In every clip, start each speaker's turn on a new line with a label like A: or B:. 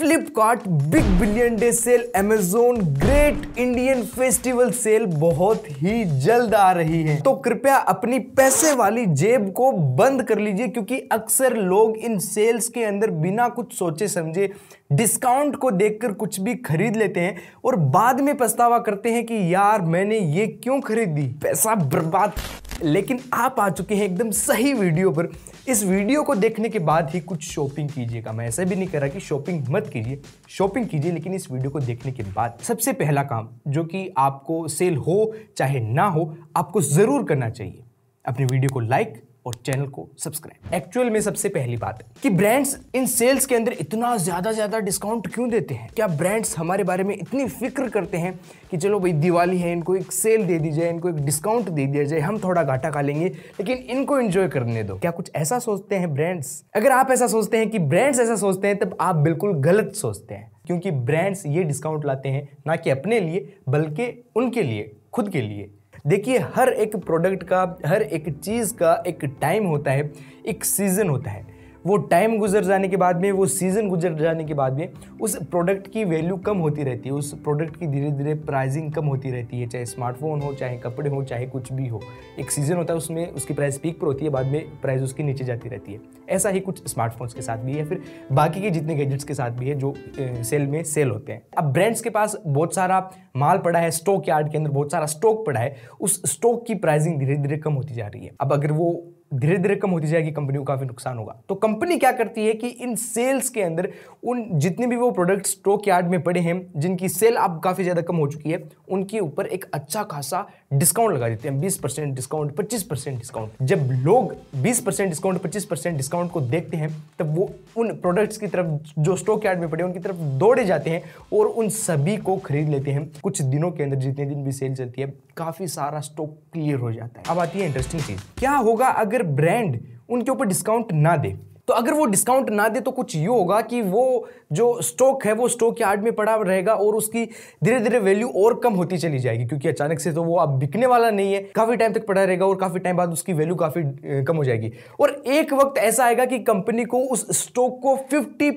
A: Flipkart big billion day sale Amazon great Indian festival sale बहुत ही जल्द आ रही है तो कृपया अपनी पैसे वाली जेब को बंद कर लीजिए क्योंकि अक्सर लोग इन सेल्स के अंदर बिना कुछ सोचे समझे डिस्काउंट को देखकर कुछ भी खरीद लेते हैं और बाद में पछतावा करते हैं कि यार मैंने ये क्यों खरीदी पैसा बर्बाद लेकिन आप आ चुके हैं एकदम सही वीडियो पर इस वीडियो को देखने के बाद ही कुछ शॉपिंग कीजिएगा मैं ऐसा भी नहीं कर रहा कि शॉपिंग मत कीजिए शॉपिंग कीजिए लेकिन इस वीडियो को देखने के बाद सबसे पहला काम जो कि आपको सेल हो चाहे ना हो आपको ज़रूर करना चाहिए अपनी वीडियो को लाइक और चैनल को सब्सक्राइब एक्चुअल में सबसे पहली बात कि ब्रांड्स इन सेल्स के अंदर इतना ज़्यादा ज़्यादा डिस्काउंट क्यों देते हैं क्या ब्रांड्स हमारे बारे में इतनी फिक्र करते हैं कि चलो भाई दिवाली है इनको एक सेल दे दी जाए इनको एक डिस्काउंट दे दिया जाए हम थोड़ा घाटा खा लेंगे लेकिन इनको इन्जॉय करने दो क्या कुछ ऐसा सोचते हैं ब्रांड्स अगर आप ऐसा सोचते हैं कि ब्रांड्स ऐसा सोचते हैं तब आप बिल्कुल गलत सोचते हैं क्योंकि ब्रांड्स ये डिस्काउंट लाते हैं ना कि अपने लिए बल्कि उनके लिए खुद के लिए देखिए हर एक प्रोडक्ट का हर एक चीज़ का एक टाइम होता है एक सीज़न होता है वो टाइम गुजर जाने के बाद में वो सीज़न गुजर जाने के बाद में उस प्रोडक्ट की वैल्यू कम होती रहती है उस प्रोडक्ट की धीरे धीरे प्राइजिंग कम होती रहती है चाहे स्मार्टफोन हो चाहे कपड़े हो चाहे कुछ भी हो एक सीज़न होता है उसमें उसकी प्राइस पीक पर होती है बाद में प्राइस उसकी नीचे जाती रहती है ऐसा ही कुछ स्मार्टफोन्स के साथ भी है फिर बाकी के जितने गैजेट्स के साथ भी है जो सेल में सेल होते हैं अब ब्रांड्स के पास बहुत सारा माल पड़ा है स्टॉक यार्ड के अंदर बहुत सारा स्टॉक पड़ा है उस स्टॉक की प्राइसिंग धीरे धीरे कम होती जा रही है अब अगर वो धीरे धीरे कम होती जाएगी कंपनी को काफ़ी नुकसान होगा तो कंपनी क्या करती है कि इन सेल्स के अंदर उन जितने भी वो प्रोडक्ट स्टॉक यार्ड में पड़े हैं जिनकी सेल अब काफ़ी ज़्यादा कम हो चुकी है उनके ऊपर एक अच्छा खासा डिस्काउंट लगा देते हैं बीस परसेंट डिस्काउंट पच्चीस परसेंट डिस्काउंट जब लोग बीस परसेंट डिस्काउंट पच्चीस परसेंट डिस्काउंट को देखते हैं तब वो उन प्रोडक्ट्स की तरफ जो स्टॉक यार्ड में पड़े उनकी तरफ दौड़े जाते हैं और उन सभी को खरीद लेते हैं कुछ दिनों के अंदर जितने दिन भी सेल चलती है काफ़ी सारा स्टॉक क्लियर हो जाता है अब आती है इंटरेस्टिंग चीज़ क्या होगा अगर अगर ब्रांड उनके ऊपर डिस्काउंट ना दे तो अगर वो डिस्काउंट ना दे तो कुछ ये होगा कि वो जो स्टॉक है वो स्टॉक यार्ड में पड़ा रहेगा और उसकी धीरे धीरे वैल्यू और कम होती चली जाएगी क्योंकि अचानक से तो वो अब बिकने वाला नहीं है काफ़ी टाइम तक पड़ा रहेगा और काफ़ी टाइम बाद उसकी वैल्यू काफ़ी कम हो जाएगी और एक वक्त ऐसा आएगा कि कंपनी को उस स्टॉक को फिफ्टी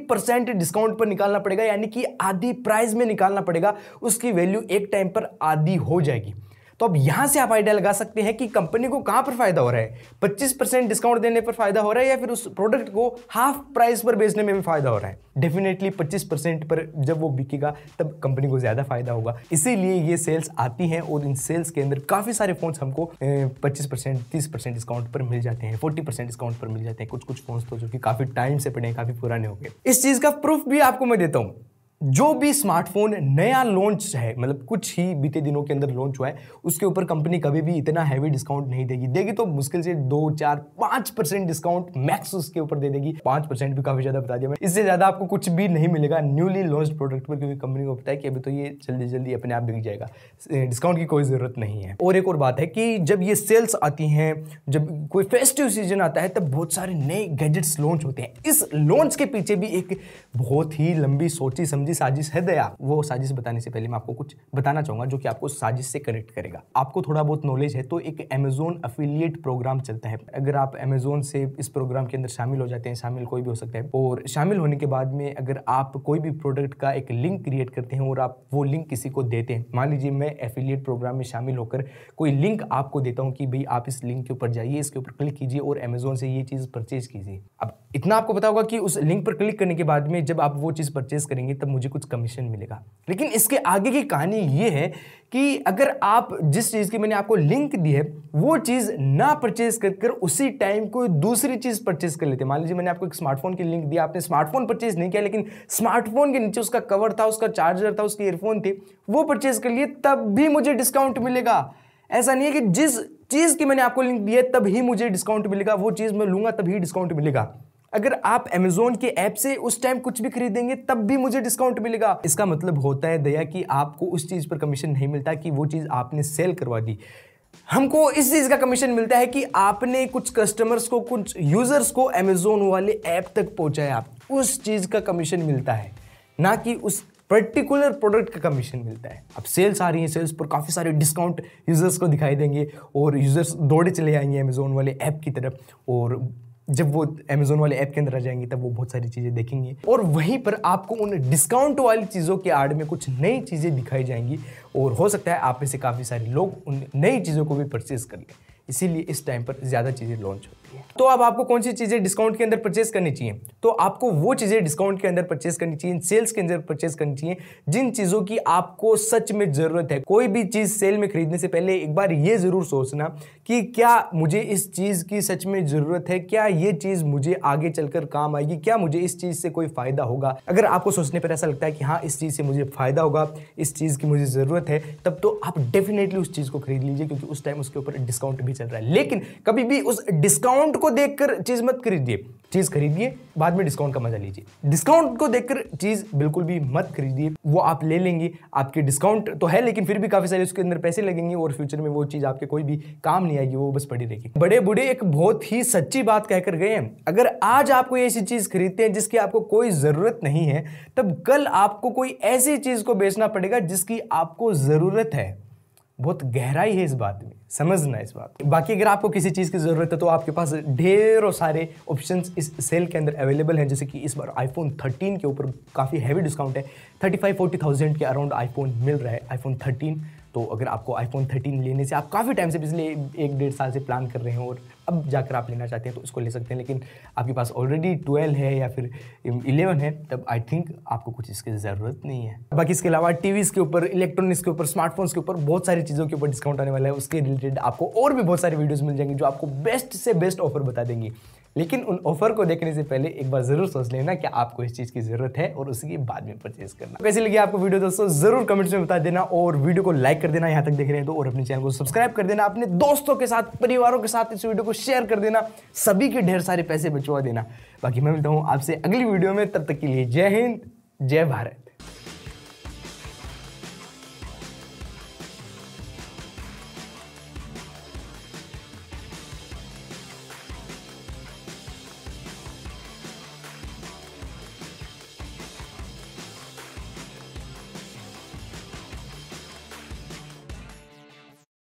A: डिस्काउंट पर निकालना पड़ेगा यानी कि आधी प्राइस में निकालना पड़ेगा उसकी वैल्यू एक टाइम पर आधी हो जाएगी तो अब यहाँ से आप आइडिया लगा सकते हैं कि कंपनी को कहाँ पर फायदा हो रहा है पच्चीस परसेंट डिस्काउंट देने पर फायदा हो रहा है या फिर उस प्रोडक्ट को हाफ प्राइस पर बेचने में भी फायदा हो रहा है डेफिनेटली पच्चीस परसेंट पर जब वो बिकेगा तब कंपनी को ज़्यादा फायदा होगा इसीलिए ये सेल्स आती है और इन सेल्स के अंदर काफ़ी सारे फोन हमको पच्चीस परसेंट तीस परसेंट डिस्काउंट पर मिल जाते हैं फोर्टी परसेंट डिस्काउंट पर मिल जाते हैं कुछ कुछ फोन तो जो कि काफ़ी टाइम से पड़े हैं काफ़ी पुराने हो गए इस चीज़ का प्रूफ भी आपको मैं देता हूँ जो भी स्मार्टफोन नया लॉन्च है मतलब कुछ ही बीते दिनों के अंदर लॉन्च हुआ है उसके ऊपर कंपनी कभी भी इतना हैवी डिस्काउंट नहीं देगी देगी तो मुश्किल से दो चार पांच परसेंट डिस्काउंट मैक्स उसके ऊपर दे देगी पांच परसेंट भी काफ़ी ज़्यादा बता दिया मैं इससे ज़्यादा आपको कुछ भी नहीं मिलेगा न्यूली लॉन्च प्रोडक्ट पर क्योंकि कंपनी को पता है कि अभी तो ये जल्दी जल्दी अपने आप बिक जाएगा डिस्काउंट की कोई ज़रूरत नहीं है और एक और बात है कि जब ये सेल्स आती है जब कोई फेस्टिव सीजन आता है तब बहुत सारे नए गैजेट्स लॉन्च होते हैं इस लॉन्च के पीछे भी एक बहुत ही लंबी सोची समझी जी साजिश है दया वो साजिश बताने से पहले मैं आपको कुछ बताना चाहूंगा जो कि आपको साजिश से कनेक्ट करेगा आपको थोड़ा बहुत नॉलेज है तो एक अमेजोन अफिलियट प्रोग्राम चलता है अगर आप अमेजोन से इस प्रोग्राम के अंदर शामिल हो जाते हैं शामिल कोई भी हो सकता है और शामिल होने के बाद में अगर आप कोई भी प्रोडक्ट का एक लिंक क्रिएट करते हैं और आप वो लिंक किसी को देते हैं मान लीजिए मैं एफिलियट प्रोग्राम में शामिल होकर कोई लिंक आपको देता हूँ कि भाई आप इस लिंक के ऊपर जाइए इसके ऊपर क्लिक कीजिए और अमेजोन से ये चीज़ परचेज कीजिए अब इतना आपको पता होगा कि उस लिंक पर क्लिक करने के बाद में जब आप वो चीज़ परचेज करेंगे तब मुझे कुछ कमीशन मिलेगा लेकिन इसके आगे की कहानी ये है कि अगर आप जिस चीज़ की मैंने आपको लिंक दी है वो चीज़ ना परचेज कर कर उसी टाइम कोई दूसरी चीज़ परचेज कर लेते मान लीजिए मैंने आपको एक स्मार्टफोन की लिंक दिया आपने स्मार्टफोन परचेज नहीं किया लेकिन स्मार्टफोन के नीचे उसका कवर था उसका चार्जर था उसके ईयरफोन थे वो परचेज कर लिए तब भी मुझे डिस्काउंट मिलेगा ऐसा नहीं है कि जिस चीज़ की मैंने आपको लिंक दी है तब ही मुझे डिस्काउंट मिलेगा वो चीज़ मैं लूँगा तभी डिस्काउंट मिलेगा अगर आप अमेजोन के ऐप से उस टाइम कुछ भी खरीदेंगे तब भी मुझे डिस्काउंट मिलेगा इसका मतलब होता है दया कि आपको उस चीज़ पर कमीशन नहीं मिलता कि वो चीज़ आपने सेल करवा दी हमको इस चीज़ का कमीशन मिलता है कि आपने कुछ कस्टमर्स को कुछ यूज़र्स को अमेजोन वाले ऐप तक पहुंचाया आप उस चीज़ का कमीशन मिलता है ना कि उस पर्टिकुलर प्रोडक्ट का कमीशन मिलता है अब सेल्स आ रही हैं सेल्स पर काफ़ी सारे डिस्काउंट यूज़र्स को दिखाई देंगे और यूज़र्स दौड़े चले आएंगे अमेज़ोन वाले ऐप की तरफ और जब वो अमेजोन वाले ऐप के अंदर आ जाएंगे तब वो बहुत सारी चीज़ें देखेंगे और वहीं पर आपको उन डिस्काउंट वाली चीज़ों के आड़ में कुछ नई चीज़ें दिखाई जाएंगी और हो सकता है आप में से काफ़ी सारे लोग उन नई चीज़ों को भी परचेज़ कर लें इसीलिए इस टाइम पर ज़्यादा चीज़ें लॉन्च होती है तो अब आपको कौन सी चीज़ें डिस्काउंट के अंदर परचेस करनी चाहिए तो आपको वो चीज़ें डिस्काउंट के अंदर परचेस करनी चाहिए सेल्स के अंदर परचेस करनी चाहिए जिन चीज़ों की आपको सच में ज़रूरत है कोई भी चीज़ सेल में खरीदने से पहले एक बार ये ज़रूर सोचना कि क्या मुझे इस चीज़ की सच में ज़रूरत है क्या ये चीज़ मुझे आगे चलकर काम आएगी क्या मुझे इस चीज़ से कोई फ़ायदा होगा अगर आपको सोचने पर ऐसा लगता है कि हाँ इस चीज़ से मुझे फ़ायदा होगा इस चीज़ की मुझे ज़रूरत है तब तो आप डेफिनेटली उस चीज़ को खरीद लीजिए क्योंकि उस टाइम उसके ऊपर डिस्काउंट भी चल रहा है लेकिन कभी भी उस डिस्काउंट को देखकर चीज़ मत खरीदिए चीज़ खरीदिए बाद में डिस्काउंट का मजा लीजिए डिस्काउंट को देखकर चीज़ बिल्कुल भी मत खरीदिए वो आप ले लेंगे आपके डिस्काउंट तो है लेकिन फिर भी काफ़ी सारे उसके अंदर पैसे लगेंगे और फ्यूचर में वो चीज़ आपके कोई भी काम नहीं आएगी वो बस पड़ी रहेगी बड़े बूढ़े एक बहुत ही सच्ची बात कहकर गए हैं अगर आज आपको ऐसी चीज़ खरीदते हैं जिसकी आपको कोई ज़रूरत नहीं है तब कल आपको कोई ऐसी चीज़ को बेचना पड़ेगा जिसकी आपको ज़रूरत है बहुत गहराई है इस बात में समझना इस बात बाकी अगर आपको किसी चीज़ की ज़रूरत है तो आपके पास ढेरों सारे ऑप्शंस इस सेल के अंदर अवेलेबल हैं जैसे कि इस बार आईफोन 13 के ऊपर काफ़ी हैवी डिस्काउंट है 35 फोर्टी थाउजेंड के अराउंड आईफोन मिल रहा है आईफोन 13 तो अगर आपको आईफोन 13 लेने से आप काफ़ी टाइम से पिछले एक डेढ़ साल से प्लान कर रहे हैं और अब जाकर आप लेना चाहते हैं तो उसको ले सकते हैं लेकिन आपके पास ऑलरेडी ट्वेल्व है या फिर इलेवन है तब आई थिंक आपको कुछ इसकी ज़रूरत नहीं है बाकी इसके अलावा टीवीज़ के ऊपर इलेक्ट्रॉनिक्स के ऊपर स्मार्टफोन्स के ऊपर बहुत सारी चीज़ों के ऊपर डिस्काउंट आने वाला है उसके रिलेटेड आपको और भी बहुत सारे वीडियोज़ मिल जाएंगे जो आपको बेस्ट से बेस्ट ऑफर बता देंगे लेकिन उन ऑफर को देखने से पहले एक बार जरूर सोच लेना कि आपको इस चीज़ की ज़रूरत है और उसके बाद में परचेज करना तो कैसी लगी आपको वीडियो दोस्तों जरूर कमेंट्स में बता देना और वीडियो को लाइक कर देना यहां तक देख रहे हैं तो और अपने चैनल को सब्सक्राइब कर देना अपने दोस्तों के साथ परिवारों के साथ इस वीडियो को शेयर कर देना सभी के ढेर सारे पैसे बचवा देना बाकी मैं मिलता हूँ आपसे अगली वीडियो में तब तक के लिए जय हिंद जय भारत